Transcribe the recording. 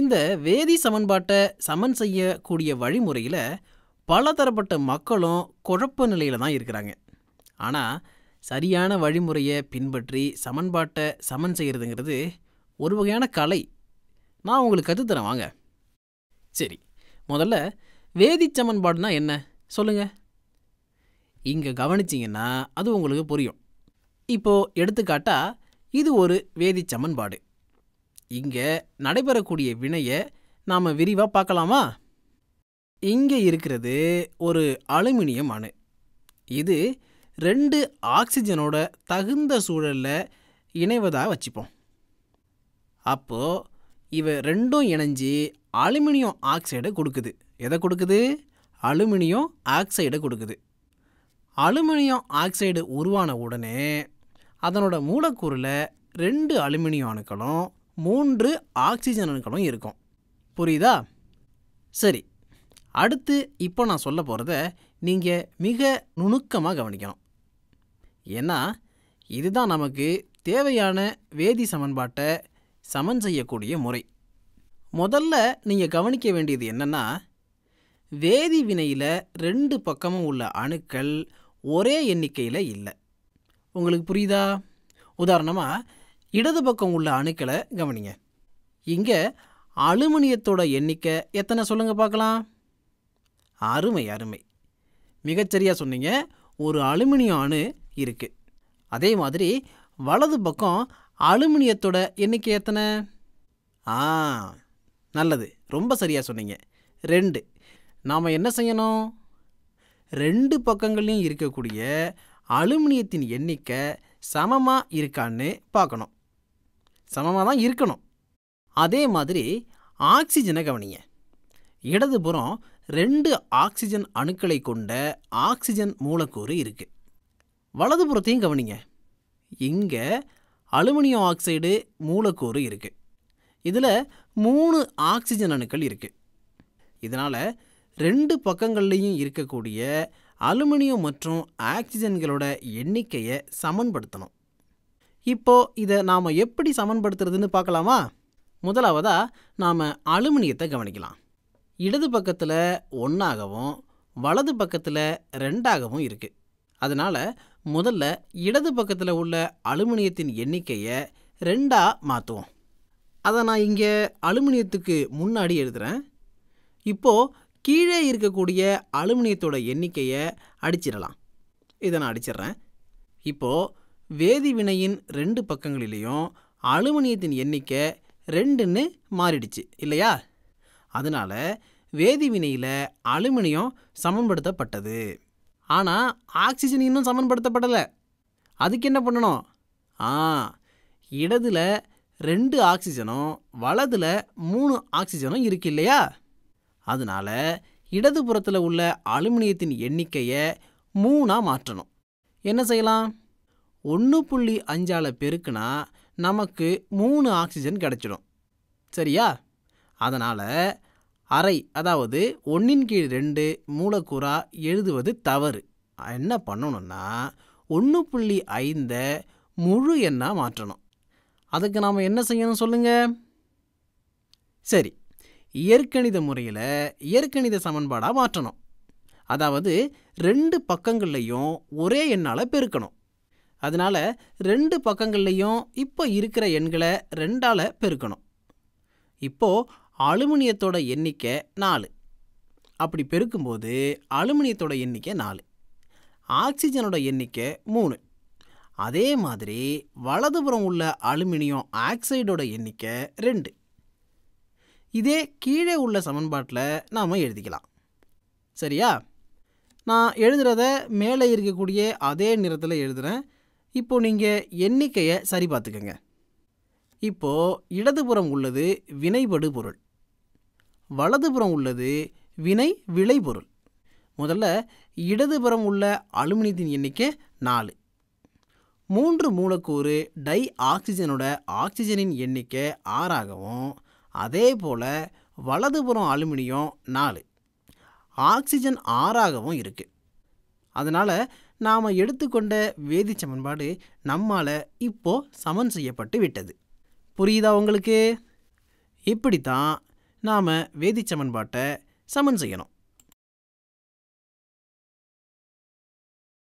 இந்த வேதி சமன்பாட்டை சமன் செய்யக்கூடிய வழிமுறையில் பலதரப்பட்ட மக்களும் குழப்ப நிலையில் தான் இருக்கிறாங்க ஆனால் சரியான வழிமுறையை பின்பற்றி சமன்பாட்டை சமன் செய்கிறதுங்கிறது ஒரு வகையான கலை நான் உங்களுக்கு கற்றுத்தரேன் வாங்க சரி முதல்ல வேதி சமன்பாடுனா என்ன சொல்லுங்கள் இங்கே கவனிச்சிங்கன்னா அது உங்களுக்கு புரியும் இப்போது எடுத்துக்காட்டால் இது ஒரு வேதி சமன்பாடு இங்கே நடைபெறக்கூடிய வினையை நாம் விரிவாக பார்க்கலாமா இங்கே இருக்கிறது ஒரு அலுமினியம் அணு இது ரெண்டு ஆக்சிஜனோட தகுந்த சூழலில் இணைவதாக வச்சுப்போம் அப்போது இவை ரெண்டும் இணைஞ்சி அலுமினியம் ஆக்சைடை கொடுக்குது எதை கொடுக்குது அலுமினியம் ஆக்சைடை கொடுக்குது அலுமினியம் ஆக்சைடு உருவான உடனே அதனோட மூலக்கூறில் ரெண்டு அலுமினியம் அணுக்களும் மூன்று ஆக்சிஜன் அணுக்களும் இருக்கும் புரியுதா சரி அடுத்து இப்போ நான் சொல்ல போகிறத நீங்கள் மிக நுணுக்கமாக கவனிக்கணும் ஏன்னா இதுதான் நமக்கு தேவையான வேதி சமன்பாட்டை சமன் செய்யக்கூடிய முறை முதல்ல நீங்கள் கவனிக்க வேண்டியது என்னென்னா வேதி வினையில் ரெண்டு பக்கமும் உள்ள அணுக்கள் ஒரே எண்ணிக்கையில் இல்லை உங்களுக்கு புரியுதா உதாரணமாக இடது பக்கம் உள்ள அணுக்களை கவனிங்க இங்கே அலுமினியத்தோட எண்ணிக்கை எத்தனை சொல்லுங்கள் பார்க்கலாம் அருமை அருமை மிகச்சரியாக சொன்னீங்க ஒரு அலுமினியம் அணு இருக்குது அதே மாதிரி வலது பக்கம் அலுமினியத்தோட எண்ணிக்கை எத்தனை ஆ நல்லது ரொம்ப சரியாக சொன்னீங்க ரெண்டு நாம் என்ன செய்யணும் ரெண்டு பக்கங்கள்லையும் இருக்கக்கூடிய அலுமினியத்தின் எண்ணிக்கை சமமாக இருக்கான்னு பார்க்கணும் சமமாக தான் இருக்கணும் அதே மாதிரி ஆக்சிஜனை கவனிங்க இடதுபுறம் ரெண்டு ஆக்சிஜன் அணுக்களை கொண்ட ஆக்சிஜன் மூலக்கூறு இருக்குது வலதுபுறத்தையும் கவனிங்க இங்கே அலுமினியம் ஆக்சைடு மூலக்கூறு இருக்குது இதில் மூணு ஆக்சிஜன் அணுக்கள் இருக்குது இதனால் ரெண்டு பக்கங்கள்லேயும் இருக்கக்கூடிய அலுமினியம் மற்றும் ஆக்சிஜன்களோட எண்ணிக்கையை சமன்படுத்தணும் இப்போ இதை நாம் எப்படி சமன்படுத்துறதுன்னு பார்க்கலாமா முதலாவதாக நாம் அலுமினியத்தை கவனிக்கலாம் இடது பக்கத்தில் ஒன்றாகவும் வலது பக்கத்தில் ரெண்டாகவும் இருக்குது அதனால் முதல்ல இடது பக்கத்தில் உள்ள அலுமினியத்தின் எண்ணிக்கையை ரெண்டாக மாற்றுவோம் அதை நான் இங்கே அலுமினியத்துக்கு முன்னாடி எழுதுகிறேன் இப்போது கீழே இருக்கக்கூடிய அலுமினியத்தோட எண்ணிக்கையை அடிச்சிடலாம் இதை நான் அடிச்சிடுறேன் இப்போது வேதிவினையின் ரெண்டு பக்கங்களிலையும் அலுமினியத்தின் எண்ணிக்கை ரெண்டுன்னு மாறிடுச்சு இல்லையா அதனால் வேதிவினையில் அலுமினியம் சமன்படுத்தப்பட்டது ஆனால் ஆக்சிஜன் இன்னும் சமன்படுத்தப்படலை அதுக்கு என்ன பண்ணணும் ஆ இடதுல ரெண்டு ஆக்சிஜனும் வலதில் மூணு ஆக்சிஜனும் இருக்கு இல்லையா அதனால் இடதுபுறத்தில் உள்ள அலுமினியத்தின் எண்ணிக்கையை மூணாக மாற்றணும் என்ன செய்யலாம் ஒன்று புள்ளி அஞ்சால் பெருக்குனா நமக்கு மூணு ஆக்சிஜன் கிடச்சிடும் சரியா அதனால் அரை அதாவது ஒன்றின் கீழ் ரெண்டு மூலக்கூறாக எழுதுவது தவறு என்ன பண்ணணும்னா ஒன்று புள்ளி ஐந்தை முழு எண்ணாக மாற்றணும் அதுக்கு நாம் என்ன செய்யணும் சொல்லுங்கள் சரி இயற்கணித முறையில் இயற்கணித சமன்பாடாக மாற்றணும் அதாவது ரெண்டு பக்கங்கள்லையும் ஒரே எண்ணால் பெருக்கணும் அதனால் ரெண்டு பக்கங்கள்லேயும் இப்போ இருக்கிற எண்களை ரெண்டால் பெருக்கணும் இப்போது அலுமினியத்தோட எண்ணிக்கை நாலு அப்படி பெருக்கும்போது அலுமினியத்தோட எண்ணிக்கை நாலு ஆக்சிஜனோட எண்ணிக்கை மூணு அதே மாதிரி வலதுபுறம் உள்ள அலுமினியம் ஆக்சைடோட எண்ணிக்கை ரெண்டு இதே கீழே உள்ள சமன்பாட்டில் நாம் எழுதிக்கலாம் சரியா நான் எழுதுகிறத மேலே இருக்கக்கூடிய அதே நிறத்தில் எழுதுகிறேன் இப்போ நீங்கள் எண்ணிக்கையை சரி பார்த்துக்கங்க இப்போ இடதுபுறம் உள்ளது வினைபடு பொருள் வலதுபுறம் உள்ளது வினை விளைபொருள் முதல்ல இடதுபுறம் உள்ள அலுமினியத்தின் எண்ணிக்கை நாலு மூன்று மூலக்கூறு டை ஆக்சிஜனோட ஆக்சிஜனின் எண்ணிக்கை ஆறாகவும் அதே போல் வலதுபுறம் அலுமினியம் நாலு ஆக்சிஜன் ஆறாகவும் இருக்குது அதனால் நாம் எடுத்துக்கொண்ட வேதி சமன்பாடு நம்மால் இப்போ சமன் செய்யப்பட்டு விட்டது புரியுதா உங்களுக்கு இப்படித்தான் நாம் வேதி சமன்பாட்டை சமன் செய்யணும்